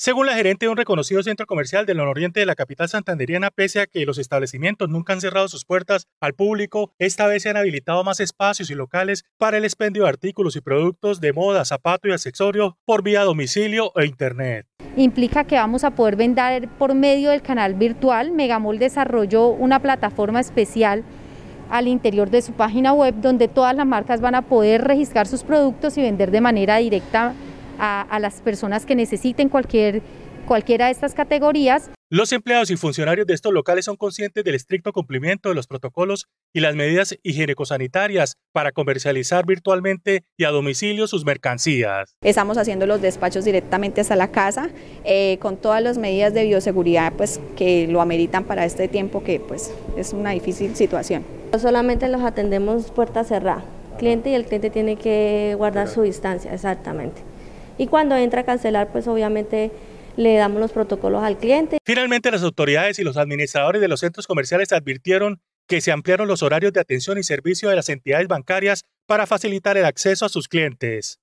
Según la gerente de un reconocido centro comercial del nororiente de la capital santanderiana, pese a que los establecimientos nunca han cerrado sus puertas al público, esta vez se han habilitado más espacios y locales para el expendio de artículos y productos de moda, zapato y accesorio por vía domicilio e internet. Implica que vamos a poder vender por medio del canal virtual. Megamol desarrolló una plataforma especial al interior de su página web donde todas las marcas van a poder registrar sus productos y vender de manera directa a, las personas que necesiten cualquier, cualquiera de estas categorías. Los empleados y funcionarios de estos locales son conscientes del estricto cumplimiento de los protocolos y las medidas higiénico-sanitarias para comercializar virtualmente y a domicilio sus mercancías. Estamos haciendo los despachos directamente hasta la casa eh, con todas las medidas de bioseguridad pues, que lo ameritan para este tiempo que pues, es una difícil situación. Solamente los atendemos puerta cerrada, cliente y el cliente tiene que guardar su distancia, exactamente y cuando entra a cancelar, pues obviamente le damos los protocolos al cliente. Finalmente, las autoridades y los administradores de los centros comerciales advirtieron que se ampliaron los horarios de atención y servicio de las entidades bancarias para facilitar el acceso a sus clientes.